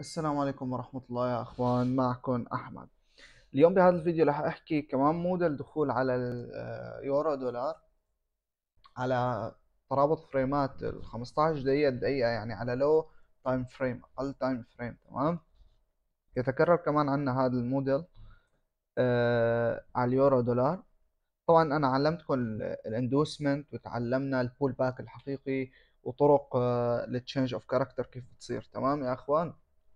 السلام عليكم ورحمة الله يا أخوان معكم أحمد اليوم بهذا الفيديو رح أحكي كمان موديل دخول على اليورو آه، دولار على ترابط فريمات ال 15 دقيقة دقيقة يعني على لو تايم فريم أقل تايم فريم تمام يتكرر كمان عنا هذا الموديل آه، على اليورو دولار طبعا أنا علمتكم الاندوسمنت وتعلمنا البول باك الحقيقي وطرق التشينج اوف كاركتر كيف بتصير تمام يا اخوان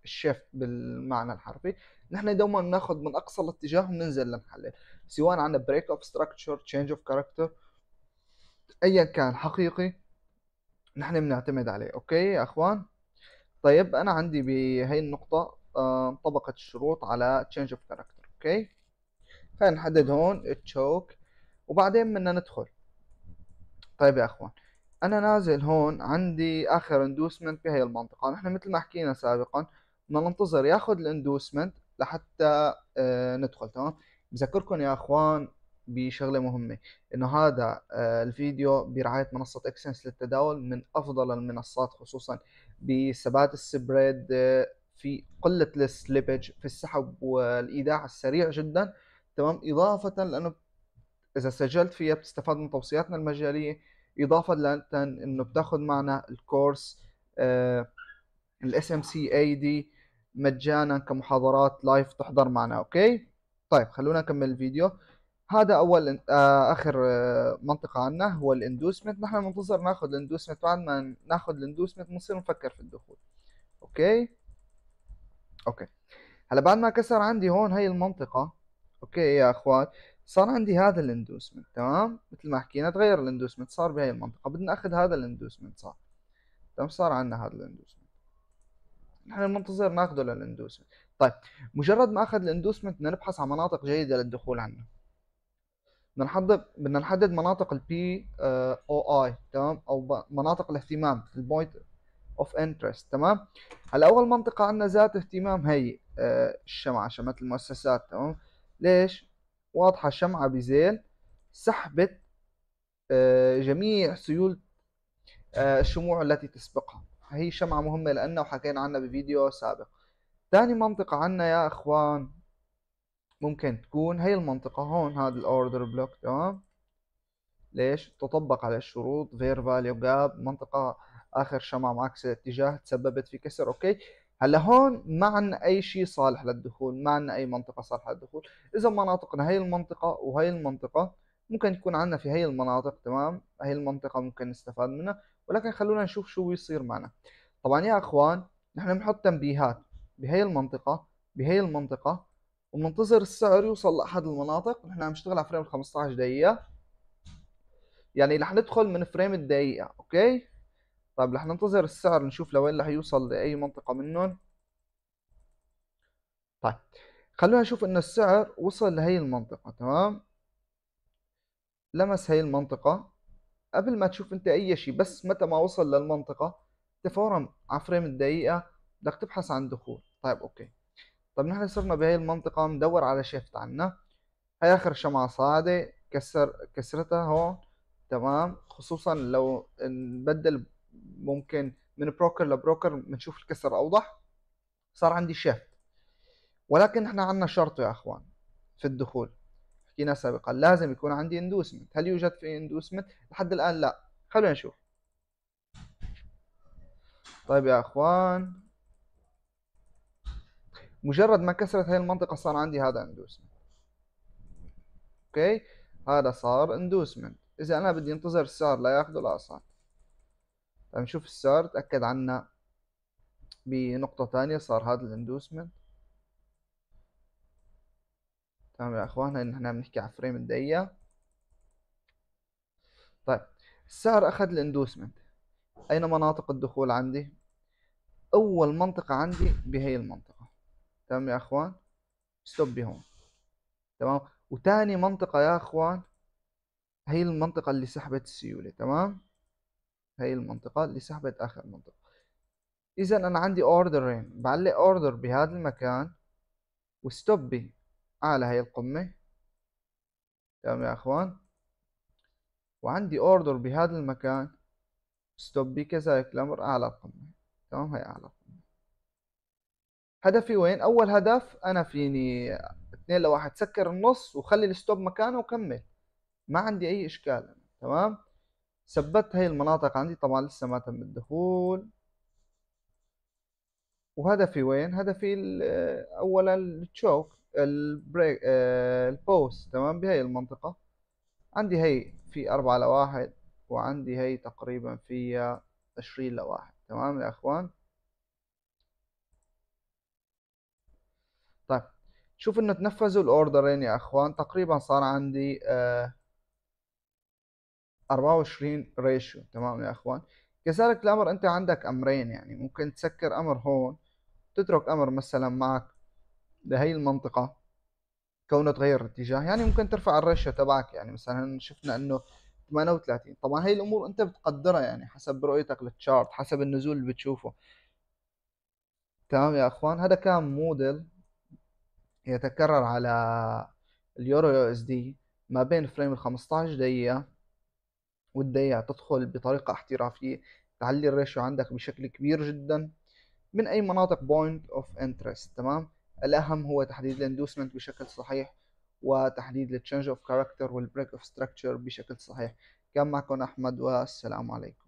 الشيفت بالمعنى الحرفي نحن دوما ناخذ من اقصى الاتجاه وننزل لنحلل سواء عندنا بريك اوف ستراكشر تشينج اوف كاركتر ايا كان حقيقي نحن بنعتمد عليه اوكي يا اخوان طيب انا عندي بهي النقطه طبقه الشروط على تشينج اوف كاركتر اوكي خلينا نحدد هون تشوك وبعدين بدنا ندخل طيب يا اخوان انا نازل هون عندي اخر اندوسمنت بهي المنطقه نحن مثل ما حكينا سابقا بدنا ننتظر ياخذ الاندوسمنت لحتى آه، ندخل تمام بذكركم يا اخوان بشغله مهمه انه هذا آه، الفيديو برعايه منصه اكسنس للتداول من افضل المنصات خصوصا بثبات السبريد آه، في قله السليبج في السحب والايداع السريع جدا تمام اضافه لانه اذا سجلت فيها بتستفاد من توصياتنا المجاليه اضافه لانه بتاخذ معنا الكورس الاس ام سي اي دي مجانا كمحاضرات لايف تحضر معنا اوكي طيب خلونا نكمل الفيديو هذا اول آه، اخر آه، منطقه عندنا هو الاندوسمنت نحن منتظر ناخذ الاندوسمنت بعد ما ناخذ الاندوسمنت بنصير نفكر في الدخول اوكي اوكي هلا بعد ما كسر عندي هون هي المنطقه اوكي يا اخوات صار عندي هذا الاندوسمنت تمام مثل ما حكينا تغير الاندوسمنت صار بهي المنطقه بدنا ناخذ هذا الاندوسمنت صار تمام صار عندنا هذا الاندوسمنت نحن المنتظر ناخذه للاندوسمنت طيب مجرد ما اخذ الاندوسمنت بدنا نبحث عن مناطق جيده للدخول عنه بدنا نحدد بدنا نحدد مناطق البي او آه، اي تمام او مناطق الاهتمام البوينت اوف انترست تمام هلا اول منطقه عندنا ذات اهتمام هي آه، الشمعه شمعه المؤسسات تمام ليش واضحه الشمعه بزيل سحبت آه، جميع سيول الشموع التي تسبقها هي شمعة مهمة لنا وحكينا عنها بفيديو سابق ثاني منطقة عنا يا اخوان ممكن تكون هي المنطقة هون هذا الاوردر بلوك تمام ليش تطبق على الشروط فير فاليو جاب منطقة اخر شمعة معاكسة الاتجاه تسببت في كسر اوكي هلا هون ما عندنا اي شيء صالح للدخول ما عندنا اي منطقة صالحة للدخول اذا مناطقنا هي المنطقة وهي المنطقة ممكن تكون عندنا في هي المناطق تمام هي المنطقة ممكن نستفاد منها ولكن خلونا نشوف شو بيصير معنا طبعا يا اخوان نحن بنحط تنبيهات بهي المنطقة بهي المنطقة وبننتظر السعر يوصل لأحد المناطق نحن عم نشتغل على فريم 15 دقيقة يعني رح ندخل من فريم الدقيقة اوكي طيب رح ننتظر السعر نشوف لوين رح يوصل لأي منطقة منهم طيب خلونا نشوف انه السعر وصل لهي المنطقة تمام لمس هاي المنطقة قبل ما تشوف انت اي شيء بس متى ما وصل للمنطقة انت فورا على فريم الدقيقة بدك تبحث عن دخول طيب اوكي طيب نحن صرنا بهاي المنطقة مدور على شيفت عنا هي اخر شمعة صاعدة كسر كسرتها هون تمام خصوصا لو نبدل ممكن من بروكر لبروكر بنشوف الكسر اوضح صار عندي شيفت ولكن احنا عنا شرط يا اخوان في الدخول حكينا سابقا لازم يكون عندي اندوسمنت هل يوجد في اندوسمنت لحد الآن لا خلونا نشوف طيب يا أخوان مجرد ما كسرت هاي المنطقة صار عندي هذا اندوسمنت اوكي هذا صار اندوسمنت اذا انا بدي انتظر السعر لا ياخذه لا صار طيب نشوف السعر تاكد عنا بنقطة ثانية صار هذا الاندوسمنت تمام يا اخوانا ان احنا بنحكي على فريم الدقيقة طيب السعر اخذ الاندوسمنت اين مناطق الدخول عندي اول منطقة عندي بهي المنطقة تمام يا اخوان ستوب بهون تمام وتاني منطقة يا اخوان هي المنطقة اللي سحبت السيولة تمام هي المنطقة اللي سحبت اخر منطقة اذا انا عندي اوردرين بعلق اوردر بهذا المكان وستوب بي اعلى هاي القمة تمام يا اخوان وعندي اوردر بهذا المكان ستوب بي كذلك الامر اعلى القمة تمام هي اعلى القمة هدفي وين اول هدف انا فيني اثنين لواحد سكر النص وخلي الستوب مكانه وكمل ما عندي اي اشكال تمام ثبت هاي المناطق عندي طبعا لسه ما تم الدخول وهدفي وين هدفي اولا التشوك البريك آه، البوست تمام بهي المنطقة عندي هي في أربعة لواحد وعندي هي تقريبا في عشرين لواحد تمام يا أخوان طيب شوف إنه تنفذوا الأوردرين يا أخوان تقريبا صار عندي آه، أربعة وعشرين ريشيو تمام يا أخوان كذلك الأمر أنت عندك أمرين يعني ممكن تسكر أمر هون تترك أمر مثلا معك لهي المنطقة كونه تغير الاتجاه يعني ممكن ترفع الريشيو تبعك يعني مثلا شفنا انه 38 طبعا هي الامور انت بتقدرها يعني حسب رؤيتك للتشارت حسب النزول اللي بتشوفه تمام يا اخوان هذا كان موديل يتكرر على اليورو يو اس دي ما بين فريم ال 15 دقيقة والدقيقة تدخل بطريقة احترافية تعلي الريشيو عندك بشكل كبير جدا من اي مناطق بوينت اوف انترست تمام الأهم هو تحديد الاندوسمنت بشكل صحيح وتحديد التشنج اوف كاركتر والبريك اوف ستراكشر بشكل صحيح كان معكم أحمد والسلام عليكم